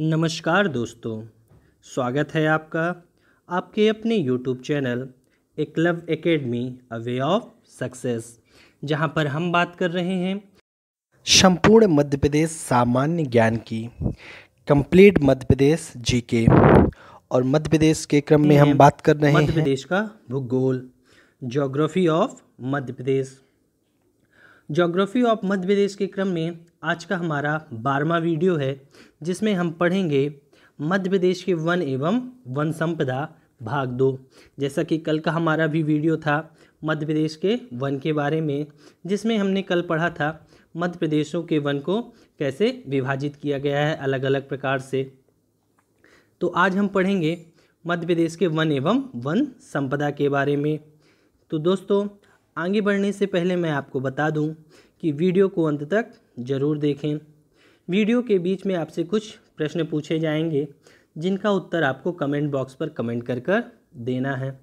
नमस्कार दोस्तों स्वागत है आपका आपके अपने YouTube channel Eklavya academy a way of success जहां पर हम बात कर रहे हैं संपूर्ण मध्य प्रदेश सामान्य ज्ञान की कंप्लीट मध्य प्रदेश जीके और मध्य प्रदेश के क्रम में हम हम्म, बात कर रहे हैं मध्य प्रदेश का भूगोल geography of Madhya Pradesh geography of Madhya Pradesh के क्रम में आज का हमारा बारहवा वीडियो है जिसमें हम पढ़ेंगे मध्य प्रदेश के वन एवं वन संपदा भाग दो जैसा कि कल का हमारा भी वीडियो था मध्य प्रदेश के वन के बारे में जिसमें हमने कल पढ़ा था मध्य प्रदेशों के वन को कैसे विभाजित किया गया है अलग अलग प्रकार से तो आज हम पढ़ेंगे मध्य प्रदेश के वन एवं वन संपदा के बारे में तो दोस्तों आगे बढ़ने से पहले मैं आपको बता दूं कि वीडियो को अंत तक ज़रूर देखें वीडियो के बीच में आपसे कुछ प्रश्न पूछे जाएंगे जिनका उत्तर आपको कमेंट बॉक्स पर कमेंट कर कर देना है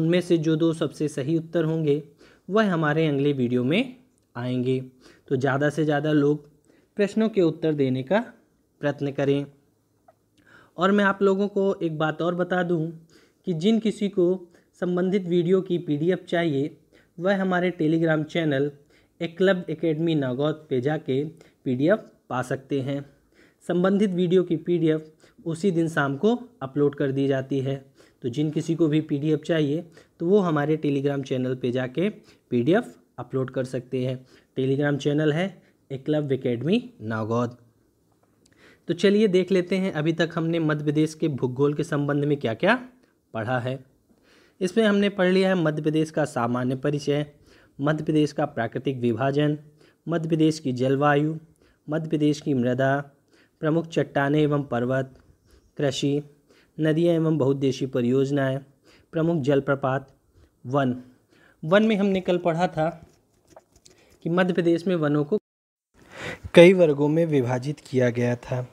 उनमें से जो दो सबसे सही उत्तर होंगे वह हमारे अगले वीडियो में आएंगे तो ज़्यादा से ज़्यादा लोग प्रश्नों के उत्तर देने का प्रयत्न करें और मैं आप लोगों को एक बात और बता दूं कि जिन किसी को संबंधित वीडियो की पीडीएफ चाहिए वह हमारे टेलीग्राम चैनल एक्लब क्लब एकेडमी नागौद पे जाके पीडीएफ पा सकते हैं संबंधित वीडियो की पीडीएफ उसी दिन शाम को अपलोड कर दी जाती है तो जिन किसी को भी पीडीएफ चाहिए तो वो हमारे टेलीग्राम चैनल पे जाके पीडीएफ अपलोड कर सकते हैं टेलीग्राम चैनल है एक्लब क्लब एकेडमी नागौद तो चलिए देख लेते हैं अभी तक हमने मध्य प्रदेश के भूगोल के संबंध में क्या क्या पढ़ा है इसमें हमने पढ़ लिया है मध्य प्रदेश का सामान्य परिचय मध्य प्रदेश का प्राकृतिक विभाजन मध्य प्रदेश की जलवायु मध्य प्रदेश की मृदा प्रमुख चट्टाने एवं पर्वत कृषि नदियाँ एवं बहुद्देशीय परियोजनाएँ प्रमुख जलप्रपात वन वन में हमने कल पढ़ा था कि मध्य प्रदेश में वनों को कई वर्गों में विभाजित किया गया था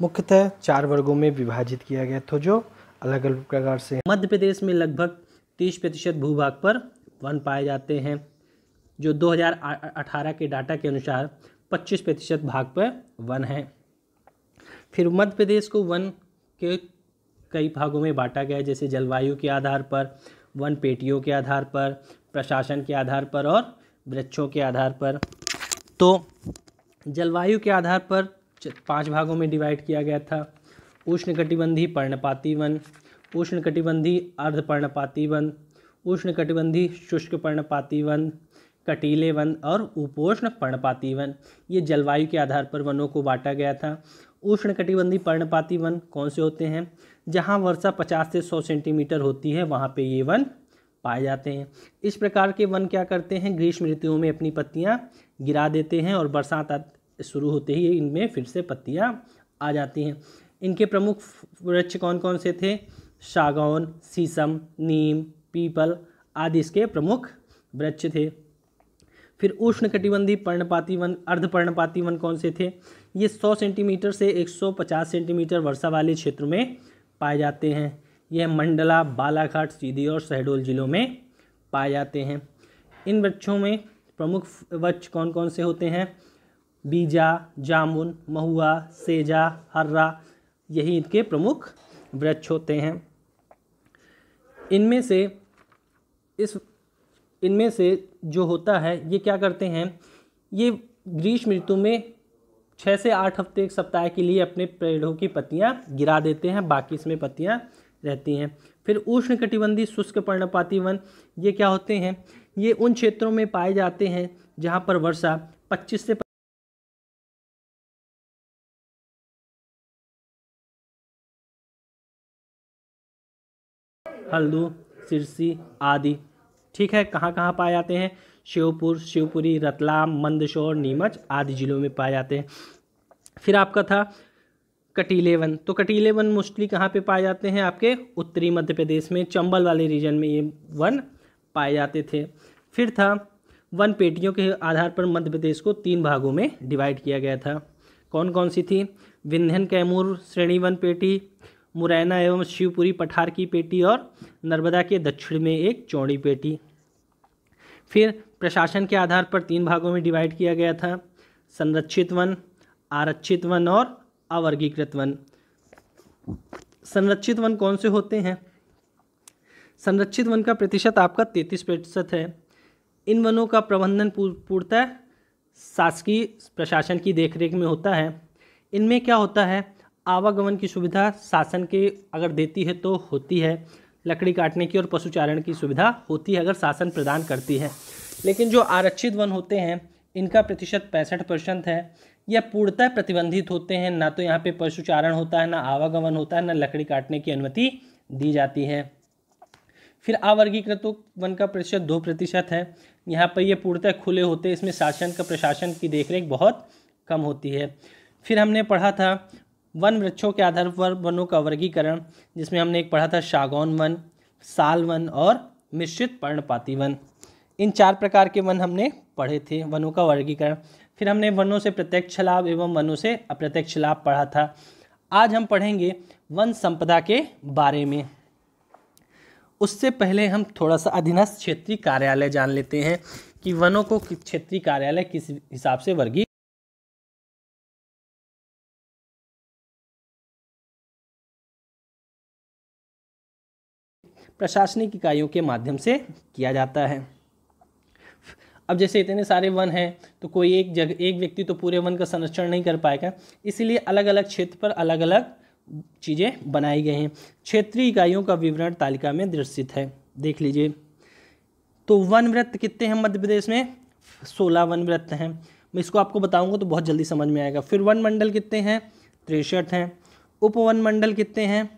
मुख्यतः चार वर्गों में विभाजित किया गया था जो अलग अलग प्रकार से मध्य प्रदेश में लगभग तीस प्रतिशत भूभाग पर वन पाए जाते हैं जो 2018 के डाटा के अनुसार 25 प्रतिशत भाग पर वन है फिर मध्य प्रदेश को वन के कई भागों में बांटा गया जैसे जलवायु के आधार पर वन पेटियों के आधार पर प्रशासन के आधार पर और वृक्षों के आधार पर तो जलवायु के आधार पर पांच भागों में डिवाइड किया गया था कटिबंधी पर्णपाती वन उष्ण कटिबंधी अर्ध पर्णपाती वन उष्ण कटिबंधी शुष्क पर्णपाती वन कटीले वन और उपोष्ण पर्णपाती वन ये जलवायु के आधार पर वनों को बांटा गया था उष्ण कटिबंधी पर्णपाती वन कौन से होते हैं जहाँ वर्षा पचास से सौ सेंटीमीटर होती है वहाँ पे ये वन पाए जाते हैं इस प्रकार के वन क्या करते हैं ग्रीष्म ऋतुओं में अपनी पत्तियाँ गिरा देते हैं और बरसात शुरू होते ही इनमें फिर से पत्तियाँ आ जाती हैं इनके प्रमुख वृक्ष कौन कौन से थे सागौन शीशम नीम पीपल आदि इसके प्रमुख वृक्ष थे फिर उष्णकटिबंधीय पर्णपाती वन अर्धपर्णपाती वन कौन से थे ये 100 सेंटीमीटर से 150 सेंटीमीटर वर्षा वाले क्षेत्र में पाए जाते हैं यह मंडला बालाघाट सीधी और शहडोल जिलों में पाए जाते हैं इन वृक्षों में प्रमुख वृक्ष कौन कौन से होते हैं बीजा जामुन महुआ सेजा हर्रा यही इनके प्रमुख वृक्ष होते हैं इनमें से इस इनमें से जो होता है ये क्या करते हैं ये ग्रीष्म ऋतु में छः से आठ हफ्ते एक सप्ताह के लिए अपने पेड़ों की पत्तियाँ गिरा देते हैं बाकी इसमें पत्तियाँ रहती हैं फिर उष्ण कटिबंधी शुष्क पर्णपाती वन ये क्या होते हैं ये उन क्षेत्रों में पाए जाते हैं जहाँ पर वर्षा 25 से हल्दू सिरसी आदि ठीक है कहाँ कहाँ पाए जाते हैं शिवपुर शिवपुरी रतलाम मंदशौर नीमच आदि जिलों में पाए जाते हैं फिर आपका था कटीले वन तो कटीले वन मोस्टली कहाँ पे पाए जाते हैं आपके उत्तरी मध्य प्रदेश में चंबल वाले रीजन में ये वन पाए जाते थे फिर था वन पेटियों के आधार पर मध्य प्रदेश को तीन भागों में डिवाइड किया गया था कौन कौन सी थी विंध्यन कैमूर श्रेणी वन पेटी मुरैना एवं शिवपुरी पठार की पेटी और नर्मदा के दक्षिण में एक चौड़ी पेटी फिर प्रशासन के आधार पर तीन भागों में डिवाइड किया गया था संरक्षित वन आरक्षित वन और अवर्गीकृत वन संरक्षित वन कौन से होते हैं संरक्षित वन का प्रतिशत आपका तैतीस प्रतिशत है इन वनों का प्रबंधन पूर्णतः शासकीय प्रशासन की देखरेख में होता है इनमें क्या होता है आवागमन की सुविधा शासन के अगर देती है तो होती है लकड़ी काटने की और पशुचारण की सुविधा होती है अगर शासन प्रदान करती है लेकिन जो आरक्षित वन होते हैं इनका प्रतिशत पैंसठ परसेंट है यह पूर्णतः प्रतिबंधित होते हैं ना तो यहाँ पे पशुचारण होता है ना आवागमन होता है ना लकड़ी काटने की अनुमति दी जाती है फिर अवर्गीकृत वन का प्रतिशत दो प्रतिशत है यहाँ पर यह पूर्णतः खुले होते हैं इसमें शासन का प्रशासन की देखरेख बहुत कम होती है फिर हमने पढ़ा था वन वृक्षों के आधार पर वनों का वर्गीकरण जिसमें हमने एक पढ़ा था शागौन वन साल वन और मिश्रित पर्णपाती वन इन चार प्रकार के वन हमने पढ़े थे वनों का वर्गीकरण फिर हमने वनों से प्रत्यक्ष लाभ एवं वनों से अप्रत्यक्ष लाभ पढ़ा था आज हम पढ़ेंगे वन संपदा के बारे में उससे पहले हम थोड़ा सा अधीनस्थ क्षेत्रीय कार्यालय जान लेते हैं कि वनों को क्षेत्रीय कार्यालय किस हिसाब से वर्गी प्रशासनिक इकाइयों के माध्यम से किया जाता है अब जैसे इतने सारे वन हैं तो कोई एक जगह एक व्यक्ति तो पूरे वन का संरक्षण नहीं कर पाएगा इसीलिए अलग अलग क्षेत्र पर अलग अलग चीज़ें बनाई गई हैं क्षेत्रीय इकाइयों का विवरण तालिका में दृश्यित है देख लीजिए तो वन वृत्त कितने हैं मध्य प्रदेश में सोलह वन वृत्त हैं मैं इसको आपको बताऊंगा तो बहुत जल्दी समझ में आएगा फिर वन मंडल कितने हैं तिरसठ हैं उप वन मंडल कितने हैं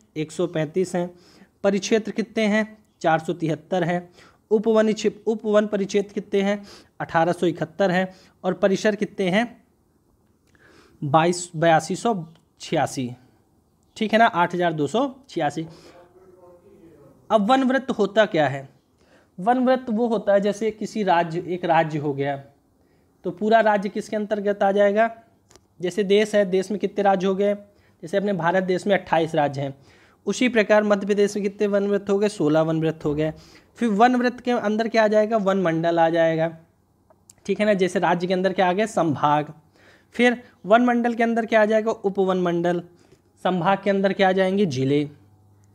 पैंतीस हैं परिक्षेत्र कितने हैं चार सौ तिहत्तर हैं उपवन उपवन परिक्षेत्र कितने हैं अठारह सौ इकहत्तर हैं और परिसर कितने हैं बाईस बयासी सौ छियासी ठीक है ना आठ हज़ार दो सौ छियासी अब वन व्रत होता क्या है वन व्रत वो होता है जैसे किसी राज्य एक राज्य हो गया तो पूरा राज्य किसके अंतर्गत आ जाएगा जैसे देश है देश में कितने राज्य हो गए जैसे अपने भारत देश में अट्ठाईस राज्य हैं उसी प्रकार मध्य प्रदेश में कितने वन व्रत हो गए सोलह वन व्रत हो गए फिर वन व्रत के अंदर क्या आ जाएगा वन मंडल आ जाएगा ठीक है ना जैसे राज्य के अंदर क्या आ गया संभाग फिर वन मंडल के अंदर क्या आ जाएगा उपवन मंडल संभाग के अंदर क्या आ जाएंगे जिले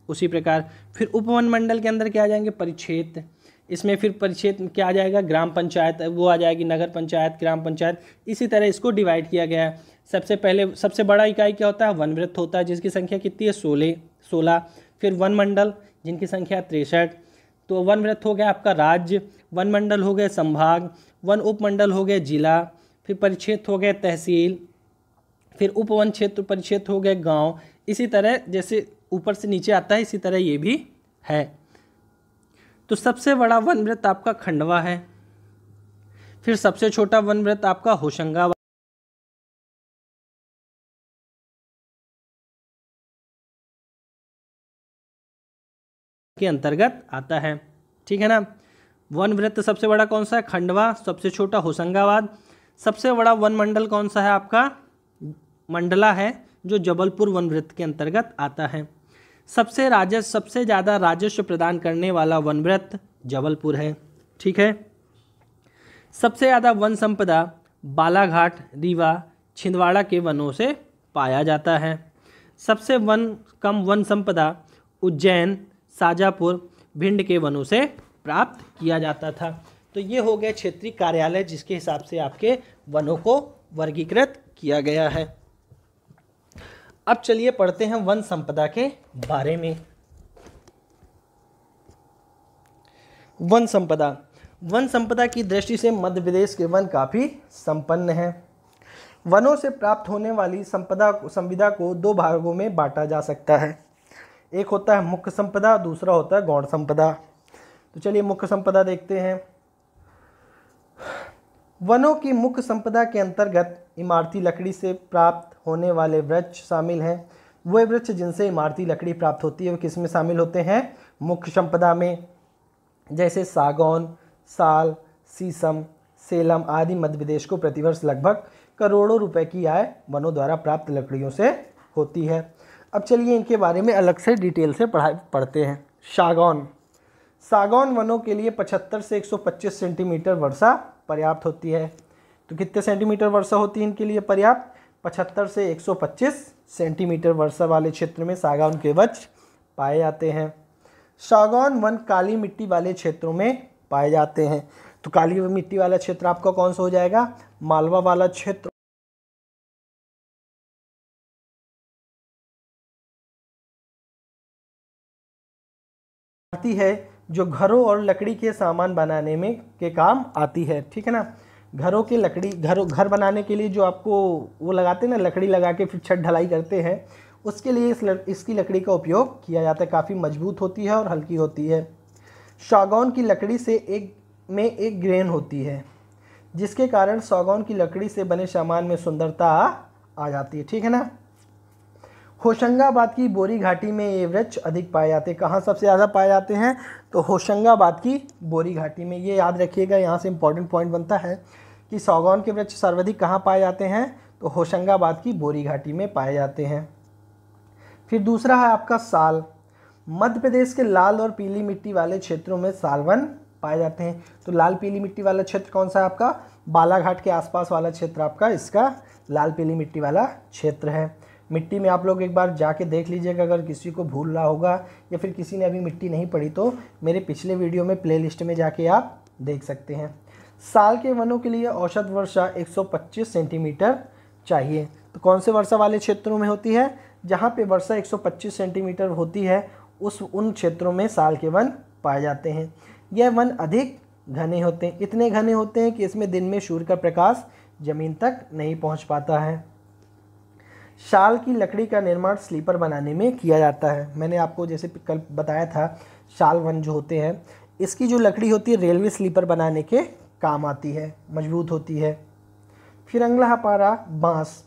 उसी प्रकार फिर उपवन मंडल के अंदर क्या आ जाएंगे परिक्षेत्र इसमें फिर परिच्छेद क्या आ जाएगा ग्राम पंचायत वो आ जाएगी नगर पंचायत ग्राम पंचायत इसी तरह इसको डिवाइड किया गया है सबसे पहले सबसे बड़ा इकाई क्या होता है वन वृत्त होता है जिसकी संख्या कितनी है सोलह सोलह फिर वन मंडल जिनकी संख्या तिरसठ तो वन वृत्त हो गया आपका राज्य वन मंडल हो गए संभाग वन उपमंडल हो गए जिला फिर परिच्छेद हो गए तहसील फिर उपवन क्षेत्र परिच्छेद हो गए गाँव इसी तरह जैसे ऊपर से नीचे आता है इसी तरह ये भी है तो सबसे बड़ा वन व्रत आपका खंडवा है फिर सबसे छोटा वन व्रत आपका होशंगाबाद के अंतर्गत आता है ठीक है ना वन व्रत सबसे बड़ा कौन सा है खंडवा सबसे छोटा होशंगाबाद सबसे बड़ा वन मंडल कौन सा है आपका मंडला है जो जबलपुर वन व्रत के अंतर्गत आता है सबसे राजस्व सबसे ज़्यादा राजस्व प्रदान करने वाला वनव्रत जबलपुर है ठीक है सबसे ज़्यादा वन संपदा बालाघाट रीवा छिंदवाड़ा के वनों से पाया जाता है सबसे वन कम वन संपदा उज्जैन शाजापुर भिंड के वनों से प्राप्त किया जाता था तो ये हो गया क्षेत्रीय कार्यालय जिसके हिसाब से आपके वनों को वर्गीकृत किया गया है अब चलिए पढ़ते हैं वन संपदा के बारे में वन संपदा वन संपदा की दृष्टि से मध्य प्रदेश के वन काफ़ी संपन्न हैं वनों से प्राप्त होने वाली संपदा संविदा को दो भागों में बांटा जा सकता है एक होता है मुख्य संपदा दूसरा होता है गौण संपदा तो चलिए मुख्य संपदा देखते हैं वनों की मुख्य संपदा के अंतर्गत इमारती लकड़ी से प्राप्त होने वाले वृक्ष शामिल हैं वह वृक्ष जिनसे इमारती लकड़ी प्राप्त होती है वो किस में शामिल होते हैं मुख्य संपदा में जैसे सागौन साल सीसम सेलम आदि मध्य प्रदेश को प्रतिवर्ष लगभग करोड़ों रुपए की आय वनों द्वारा प्राप्त लकड़ियों से होती है अब चलिए इनके बारे में अलग से डिटेल से पढ़ा पढ़ते हैं सागौन सागौन वनों के लिए 75 से 125 सेंटीमीटर वर्षा पर्याप्त होती है तो कितने सेंटीमीटर वर्षा होती है इनके लिए पर्याप्त 75 से 125 सेंटीमीटर वर्षा वाले क्षेत्र में सागौन के वृक्ष पाए जाते हैं सागौन वन काली मिट्टी वाले क्षेत्रों में पाए जाते हैं तो काली मिट्टी वाला क्षेत्र आपका कौन सा हो जाएगा मालवा वाला क्षेत्र है जो घरों और लकड़ी के सामान बनाने में के काम आती है ठीक है ना घरों की लकड़ी घरों घर बनाने के लिए जो आपको वो लगाते हैं ना लकड़ी लगा के फिर छत ढलाई करते हैं उसके लिए इस लड़, इसकी लकड़ी का उपयोग किया जाता है काफ़ी मजबूत होती है और हल्की होती है सागौन की लकड़ी से एक में एक ग्रेन होती है जिसके कारण सागौन की लकड़ी से बने सामान में सुंदरता आ जाती है ठीक है ना होशंगाबाद की बोरी घाटी में ये वृक्ष अधिक पाए जाते हैं कहाँ सबसे ज़्यादा पाए जाते हैं तो होशंगाबाद की बोरी घाटी में ये याद रखिएगा यहाँ से इंपॉर्टेंट पॉइंट बनता है कि सौगौन के वृक्ष सर्वाधिक कहाँ पाए जाते हैं तो होशंगाबाद की बोरी घाटी में पाए जाते हैं फिर दूसरा है आपका साल मध्य प्रदेश के लाल और पीली मिट्टी वाले क्षेत्रों में सालवन पाए जाते हैं तो लाल पीली मिट्टी वाला क्षेत्र कौन सा है आपका बालाघाट के आसपास वाला क्षेत्र आपका इसका लाल पीली मिट्टी वाला क्षेत्र है मिट्टी में आप लोग एक बार जाके देख लीजिएगा अगर किसी को भूल रहा होगा या फिर किसी ने अभी मिट्टी नहीं पड़ी तो मेरे पिछले वीडियो में प्लेलिस्ट में जाके आप देख सकते हैं साल के वनों के लिए औसत वर्षा 125 सेंटीमीटर चाहिए तो कौन से वर्षा वाले क्षेत्रों में होती है जहाँ पे वर्षा 125 सेंटीमीटर होती है उस उन क्षेत्रों में साल के वन पाए जाते हैं यह वन अधिक घने होते हैं इतने घने होते हैं कि इसमें दिन में सूर्य का प्रकाश ज़मीन तक नहीं पहुँच पाता है शाल की लकड़ी का निर्माण स्लीपर बनाने में किया जाता है मैंने आपको जैसे कल बताया था शाल वन जो होते हैं इसकी जो लकड़ी होती है रेलवे स्लीपर बनाने के काम आती है मजबूत होती है फिर अगला हमारा बाँस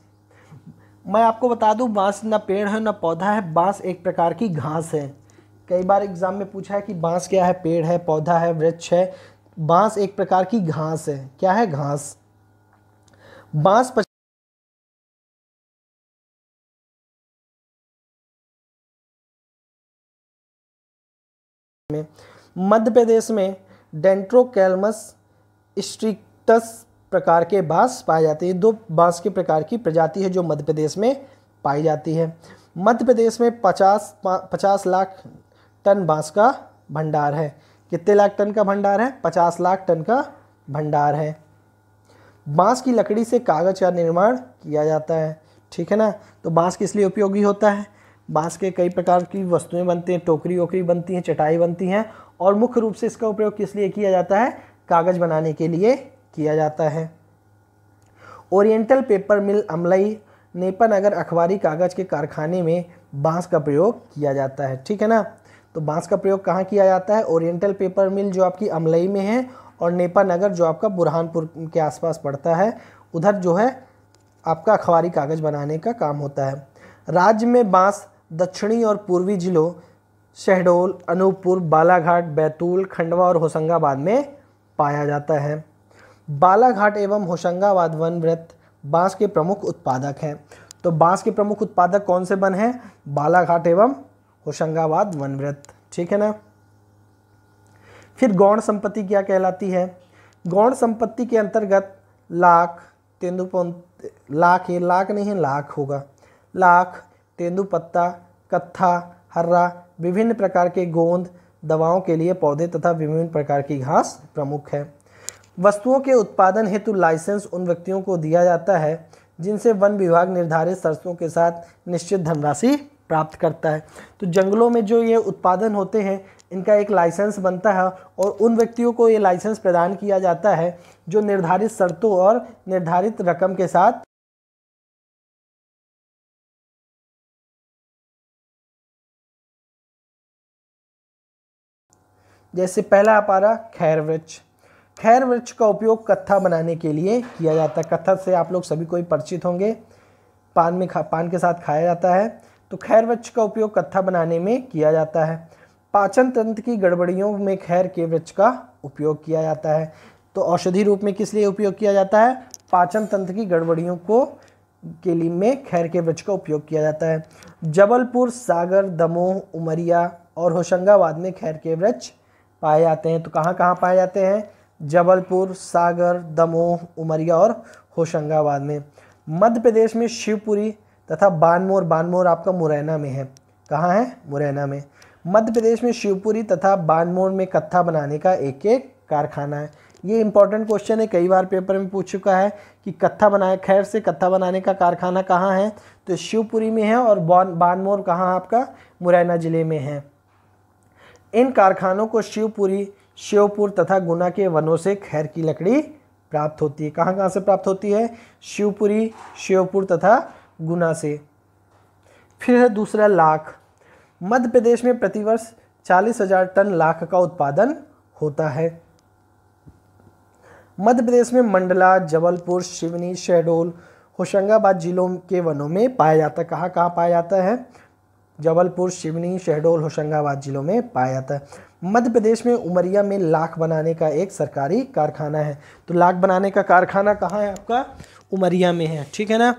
मैं आपको बता दूं बाँस ना पेड़ है ना पौधा है बाँस एक प्रकार की घास है कई बार एग्ज़ाम में पूछा है कि बाँस क्या है पेड़ है पौधा है वृक्ष है बाँस एक प्रकार की घास है क्या है घास बाँस में मध्य प्रदेश में डेंट्रोकैलमस स्ट्रिक्टस प्रकार के बांस पाए जाते हैं दो बांस के प्रकार की प्रजाति है जो मध्य प्रदेश में पाई जाती है मध्य प्रदेश में पचास पचास लाख टन बांस का भंडार है कितने लाख टन का भंडार है पचास लाख टन का भंडार है बांस की लकड़ी से कागज़ का निर्माण किया जाता है ठीक है ना तो बांस किस लिए उपयोगी होता है बांस के कई प्रकार की वस्तुएं बनती हैं टोकरी ओकरी बनती हैं चटाई बनती हैं और मुख्य रूप से इसका उपयोग किस लिए किया जाता है कागज़ बनाने के लिए किया जाता है ओरिएंटल पेपर मिल अमलई नेपन अगर अखबारी कागज़ के कारखाने में बांस का प्रयोग किया जाता है ठीक है ना तो बांस का प्रयोग कहाँ किया जाता है ओरिएंटल पेपर मिल जो आपकी अमलई में है और नेपा नगर जो आपका बुरहानपुर के आसपास पड़ता है उधर जो है आपका अखबारी कागज़ बनाने का काम होता है राज्य में बांस दक्षिणी और पूर्वी जिलों शहडोल अनूपपुर बालाघाट बैतूल खंडवा और होशंगाबाद में पाया जाता है बालाघाट एवं होशंगाबाद वन व्रत बांस के प्रमुख उत्पादक हैं तो बांस के प्रमुख उत्पादक कौन से वन हैं बालाघाट एवं होशंगाबाद वन व्रत ठीक है ना फिर गौण संपत्ति क्या कहलाती है गौण संपत्ति के अंतर्गत लाख तेंदुपन लाख ये लाख नहीं है लाख होगा लाख तेंदुपत्ता कत्था हर्रा विभिन्न प्रकार के गोंद दवाओं के लिए पौधे तथा विभिन्न प्रकार की घास प्रमुख है वस्तुओं के उत्पादन हेतु लाइसेंस उन व्यक्तियों को दिया जाता है जिनसे वन विभाग निर्धारित शर्तों के साथ निश्चित धनराशि प्राप्त करता है तो जंगलों में जो ये उत्पादन होते हैं इनका एक लाइसेंस बनता है और उन व्यक्तियों को ये लाइसेंस प्रदान किया जाता है जो निर्धारित शर्तों और निर्धारित रकम के साथ जैसे पहला आप आ रहा खैर वृक्ष खैर वृक्ष का उपयोग कत्था बनाने के लिए किया जाता है कत्था से आप लोग सभी कोई परिचित होंगे पान में खा पान के साथ खाया जाता है तो खैर वृक्ष का उपयोग कत्था बनाने में किया जाता है पाचन तंत्र की गड़बड़ियों में खैर के वृक्ष का उपयोग किया जाता है तो औषधि रूप में किस लिए उपयोग किया जाता है पाचन तंत्र की गड़बड़ियों को के लिए में खैर के वृक्ष का उपयोग किया जाता है जबलपुर सागर दमोह उमरिया और होशंगाबाद में खैर के वृक्ष पाए जाते हैं तो कहाँ कहाँ पाए जाते हैं जबलपुर सागर दमोह उमरिया और होशंगाबाद में मध्य प्रदेश में शिवपुरी तथा बानमोर बानमोर आपका मुरैना में है कहाँ है मुरैना में मध्य प्रदेश में शिवपुरी तथा बानमोर में कत्था बनाने का एक एक कारखाना है ये इंपॉर्टेंट क्वेश्चन है कई बार पेपर में पूछ चुका है कि कत्था बनाए खैर से कत्था बनाने का कारखाना कहाँ है तो शिवपुरी में है और बानमोर कहाँ आपका मुरैना ज़िले में है इन कारखानों को शिवपुरी शिवपुर तथा गुना के वनों से खैर की लकड़ी प्राप्त होती है कहाँ कहाँ से प्राप्त होती है शिवपुरी शिवपुर तथा गुना से फिर है दूसरा लाख मध्य प्रदेश में प्रतिवर्ष चालीस हजार टन लाख का उत्पादन होता है मध्य प्रदेश में मंडला जबलपुर शिवनी शहडोल होशंगाबाद जिलों के वनों में पाया जाता है कहाँ कहाँ पाया जाता है जबलपुर शिवनी शहडोल होशंगाबाद जिलों में पाया जाता है मध्य प्रदेश में उमरिया में लाख बनाने का एक सरकारी कारखाना है तो लाख बनाने का कारखाना कहाँ है आपका उमरिया में है ठीक है ना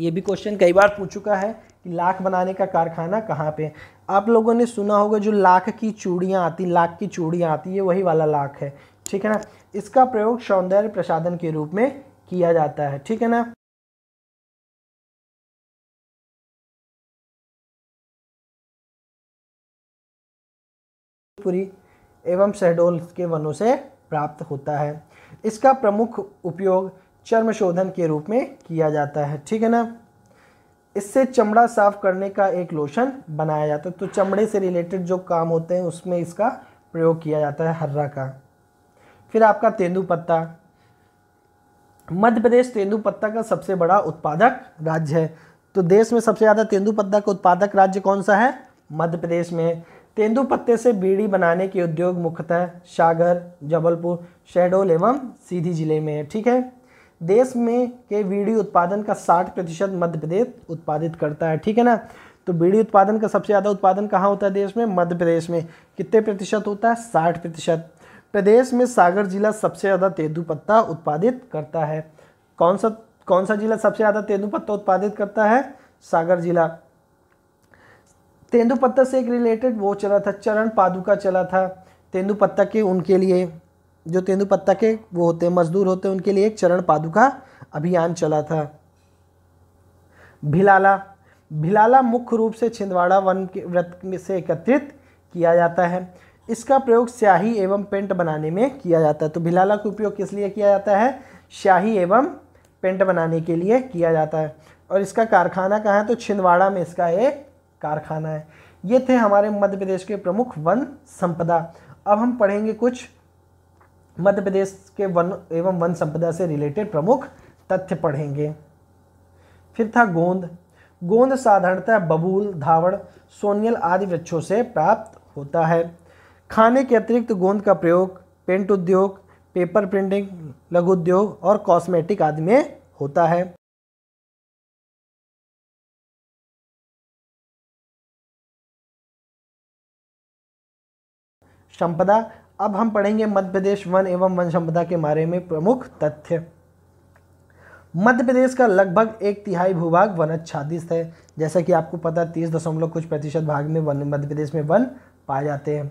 ये भी क्वेश्चन कई बार पूछ चुका है कि लाख बनाने का कारखाना कहाँ पे आप लोगों ने सुना होगा जो लाख की चूड़ियाँ आती लाख की चूड़ियाँ आती है वही वाला लाख है ठीक है ना इसका प्रयोग सौंदर्य प्रसाधन के रूप में किया जाता है ठीक है ना पुरी एवं शहडोल के वनों से प्राप्त होता है इसका प्रमुख उपयोग चर्म शोधन के रूप में किया जाता है ठीक है ना इससे चमड़ा साफ करने का एक लोशन बनाया जाता है तो चमड़े से रिलेटेड जो काम होते हैं उसमें इसका प्रयोग किया जाता है हर्रा का फिर आपका तेंदू पत्ता मध्य प्रदेश तेंदू पत्ता का सबसे बड़ा उत्पादक राज्य है तो देश में सबसे ज़्यादा तेंदू पत्ता का उत्पादक राज्य कौन सा है मध्य प्रदेश में तेंदु पत्ते से बीड़ी बनाने के उद्योग मुख्यतः सागर जबलपुर शहडोल एवं सीधी जिले में है ठीक है देश में के बीड़ी उत्पादन का 60 प्रतिशत मध्य प्रदेश उत्पादित करता है ठीक है ना तो बीड़ी उत्पादन का सबसे ज़्यादा उत्पादन कहाँ होता है देश में मध्य प्रदेश में कितने प्रतिशत होता है साठ प्रतिशत प्रदेश में सागर जिला सबसे ज़्यादा तेंदुपत्ता उत्पादित करता है कौन सा कौन सा जिला सबसे ज़्यादा तेंदुपत्ता उत्पादित करता है सागर जिला तेंदुपत्ता से एक रिलेटेड वो चला था चरण पादुका चला था तेंदुपत्ता के उनके लिए जो तेंदुपत्ता के वो होते हैं मजदूर होते हैं उनके लिए एक चरण पादुका अभियान चला था भिलाला भिलाला मुख्य रूप से छिंदवाड़ा वन के व्रत से एकत्रित किया जाता है इसका प्रयोग स्याही एवं पेंट बनाने में किया जाता है तो भिलाला का उपयोग किस लिए किया जाता है स्याही एवं पेंट बनाने के लिए किया जाता है और इसका कारखाना कहाँ है तो छिंदवाड़ा में इसका एक कारखाना है ये थे हमारे मध्य प्रदेश के प्रमुख वन संपदा अब हम पढ़ेंगे कुछ मध्य प्रदेश के वन एवं वन संपदा से रिलेटेड प्रमुख तथ्य पढ़ेंगे फिर था गोंद गोंद साधारणतः बबूल धावड़ सोनियल आदि वृक्षों से प्राप्त होता है खाने के अतिरिक्त गोंद का प्रयोग पेंट उद्योग पेपर प्रिंटिंग लघु उद्योग और कॉस्मेटिक आदि में होता है संपदा अब हम पढ़ेंगे मध्य प्रदेश वन एवं वन संपदा के बारे में प्रमुख तथ्य मध्य प्रदेश का लगभग एक तिहाई भूभाग वन अच्छादित है जैसा कि आपको पता तीस दशमलव कुछ प्रतिशत भाग में वन मध्य प्रदेश में वन पाए जाते हैं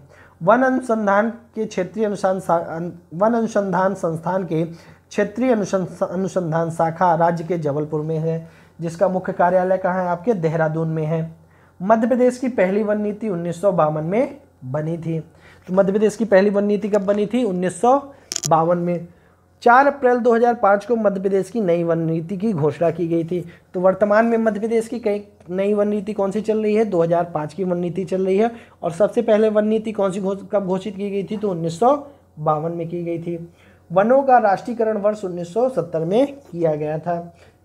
वन अनुसंधान के क्षेत्रीय अनुसंधान वन अनुसंधान संस्थान के क्षेत्रीय अनुसंधान शाखा राज्य के जबलपुर में है जिसका मुख्य कार्यालय कहाँ है आपके देहरादून में है मध्य प्रदेश की पहली वन नीति उन्नीस में बनी थी तो मध्य प्रदेश की पहली वन नीति कब बनी थी उन्नीस में चार अप्रैल 2005 को मध्य प्रदेश की नई वन नीति की घोषणा की गई थी तो वर्तमान में मध्य प्रदेश की कई नई वन नीति कौन सी चल रही है 2005 की वन नीति चल रही है और सबसे पहले वन नीति कौन सी कब घोषित की गई थी तो उन्नीस में की गई थी वनों का राष्ट्रीयकरण वर्ष 1970 में किया गया था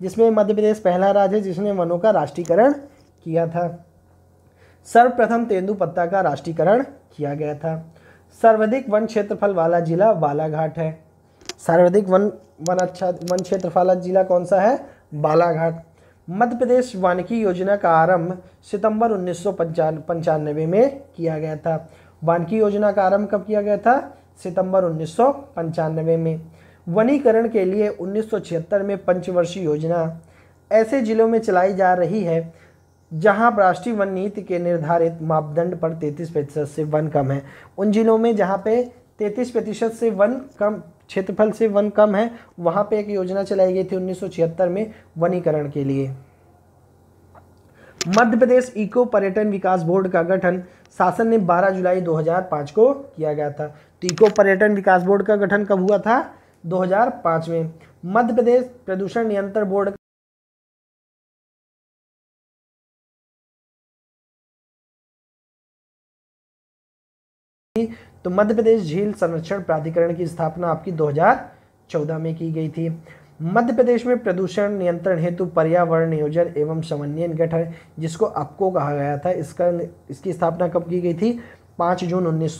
जिसमें मध्य प्रदेश पहला राज्य है जिसने वनों का राष्ट्रीयकरण किया था सर्वप्रथम तेंदुपत्ता का राष्ट्रीयकरण किया गया था सर्वाधिक वन क्षेत्रफल वाला जिला बालाघाट है सर्वाधिक वन वन अच्छा वन क्षेत्रफल वाला जिला कौन सा है बालाघाट मध्य प्रदेश वानिकी योजना का आरंभ सितंबर उन्नीस में किया गया था वानिकी योजना का आरंभ कब किया गया था सितंबर उन्नीस में वनीकरण के लिए 1976 में पंचवर्षीय योजना ऐसे जिलों में चलाई जा रही है जहां राष्ट्रीय वन नीति के निर्धारित मापदंड पर 33 प्रतिशत से वन कम है उन जिलों में जहां पे 33 प्रतिशत से वन कम क्षेत्रफल से वन कम है वहां पे एक योजना चलाई गई थी उन्नीस में वनीकरण के लिए मध्य प्रदेश इको पर्यटन विकास बोर्ड का गठन शासन ने 12 जुलाई 2005 को किया गया था तो इको पर्यटन विकास बोर्ड का गठन कब हुआ था 2005 में मध्य प्रदेश प्रदूषण नियंत्रण बोर्ड तो मध्य प्रदेश झील संरक्षण प्राधिकरण की स्थापना आपकी 2014 में की गई थी मध्य प्रदेश में प्रदूषण नियंत्रण हेतु पर्यावरण नियोजन एवं समन्वयन गठन जिसको आपको कहा गया था इसका इसकी स्थापना कब की गई थी पाँच जून उन्नीस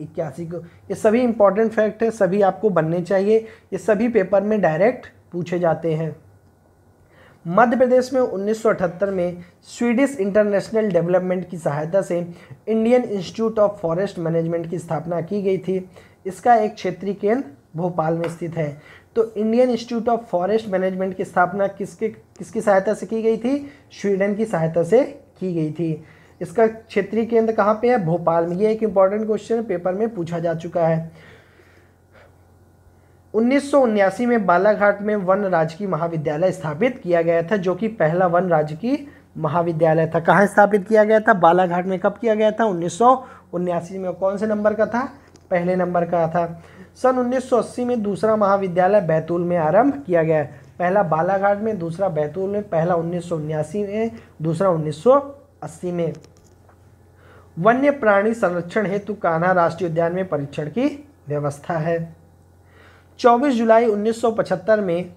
इक्यासी को ये सभी इंपॉर्टेंट फैक्ट है सभी आपको बनने चाहिए ये सभी पेपर में डायरेक्ट पूछे जाते हैं मध्य प्रदेश में 1978 में स्वीडिश इंटरनेशनल डेवलपमेंट की सहायता से Indian Institute of Forest Management की स्थापना की गई थी इसका एक क्षेत्रीय केंद्र भोपाल में स्थित है तो Indian Institute of Forest Management की स्थापना किसके किसकी सहायता से की गई थी स्वीडन की सहायता से की गई थी इसका क्षेत्रीय केंद्र कहाँ पे है भोपाल में ये एक इंपॉर्टेंट क्वेश्चन पेपर में पूछा जा चुका है उन्नीस में बालाघाट में वन राजकीय महाविद्यालय स्थापित किया गया था जो कि पहला वन राजकीय महाविद्यालय था कहाँ स्थापित किया गया था बालाघाट में कब किया गया था उन्नीस में कौन से नंबर का था पहले नंबर का था सन 1980 में दूसरा महाविद्यालय बैतूल में आरंभ किया गया पहला बालाघाट में दूसरा बैतूल में पहला उन्नीस में दूसरा 1980 में वन्य प्राणी संरक्षण हेतु कान्हा राष्ट्रीय उद्यान में परीक्षण की व्यवस्था है 24 जुलाई 1975 में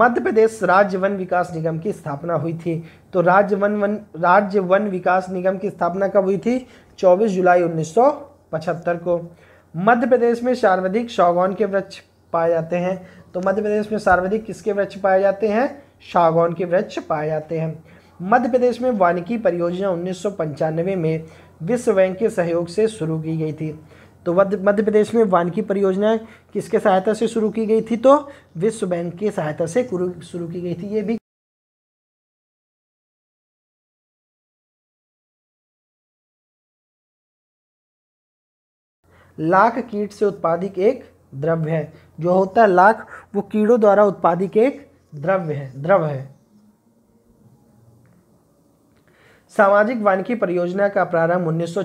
मध्य प्रदेश राज्य वन विकास निगम की स्थापना हुई थी तो राज्य वन वन राज्य वन विकास निगम की स्थापना कब हुई थी 24 जुलाई 1975 को मध्य प्रदेश में सर्वाधिक सागौन के वृक्ष पाए जाते हैं तो मध्य प्रदेश में सर्वाधिक किसके वृक्ष पाए जाते हैं सागौन के वृक्ष पाए जाते हैं मध्य प्रदेश में वानिकी परियोजना उन्नीस में विश्व बैंक के सहयोग से शुरू की गई थी तो मध्य प्रदेश में वानकी परियोजना किसके सहायता से शुरू की गई थी तो विश्व बैंक की सहायता से शुरू की गई थी ये भी लाख कीट से उत्पादित एक द्रव्य है जो होता है लाख वो कीड़ों द्वारा उत्पादित एक द्रव्य है द्रव है सामाजिक वानिकी परियोजना का प्रारंभ उन्नीस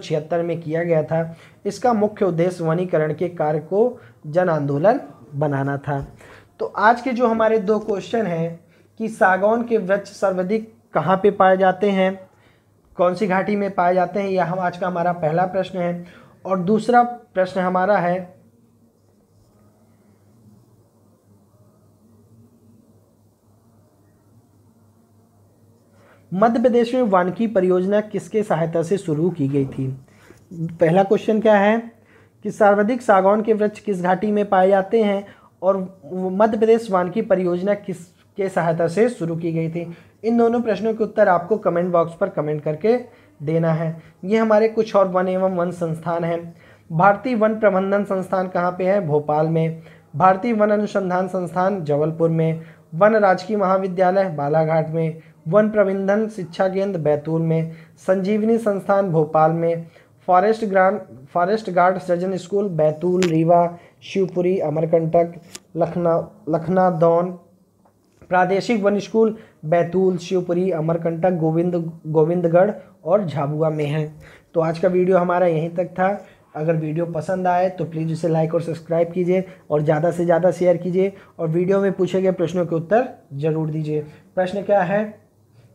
में किया गया था इसका मुख्य उद्देश्य वनीकरण के कार्य को जन आंदोलन बनाना था तो आज के जो हमारे दो क्वेश्चन हैं कि सागौन के वृक्ष सर्वाधिक कहाँ पे पाए जाते हैं कौन सी घाटी में पाए जाते हैं यह हम आज का हमारा पहला प्रश्न है और दूसरा प्रश्न हमारा है मध्य प्रदेश में वानकी परियोजना किसके सहायता से शुरू की गई थी पहला क्वेश्चन क्या है कि सर्वाधिक सागौन के वृक्ष किस घाटी में पाए जाते हैं और मध्य प्रदेश वानकी परियोजना किस के सहायता से शुरू की गई थी इन दोनों प्रश्नों के उत्तर आपको कमेंट बॉक्स पर कमेंट करके देना है ये हमारे कुछ और वन एवं वन संस्थान हैं भारतीय वन प्रबंधन संस्थान कहाँ पे है भोपाल में भारतीय वन अनुसंधान संस्थान जबलपुर में वन राजकीय महाविद्यालय बालाघाट में वन प्रबंधन शिक्षा केंद्र बैतूल में संजीवनी संस्थान भोपाल में फॉरेस्ट ग्रांड फॉरेस्ट गार्ड सर्जन स्कूल बैतूल रीवा शिवपुरी अमरकंटक लखना दौन प्रादेशिक वन स्कूल बैतूल शिवपुरी अमरकंटक गोविंद गोविंदगढ़ और झाबुआ में हैं तो आज का वीडियो हमारा यहीं तक था अगर वीडियो पसंद आए तो प्लीज़ इसे लाइक और सब्सक्राइब कीजिए और ज़्यादा से ज़्यादा शेयर कीजिए और वीडियो में पूछे गए प्रश्नों के उत्तर ज़रूर दीजिए प्रश्न क्या है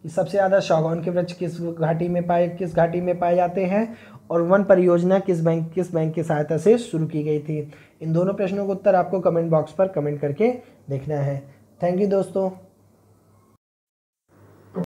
सबसे ज़्यादा सागौन के वृक्ष किस घाटी में पाए किस घाटी में पाए जाते हैं और वन परियोजना किस बैंक किस बैंक की सहायता से शुरू की गई थी इन दोनों प्रश्नों का उत्तर आपको कमेंट बॉक्स पर कमेंट करके देखना है थैंक यू दोस्तों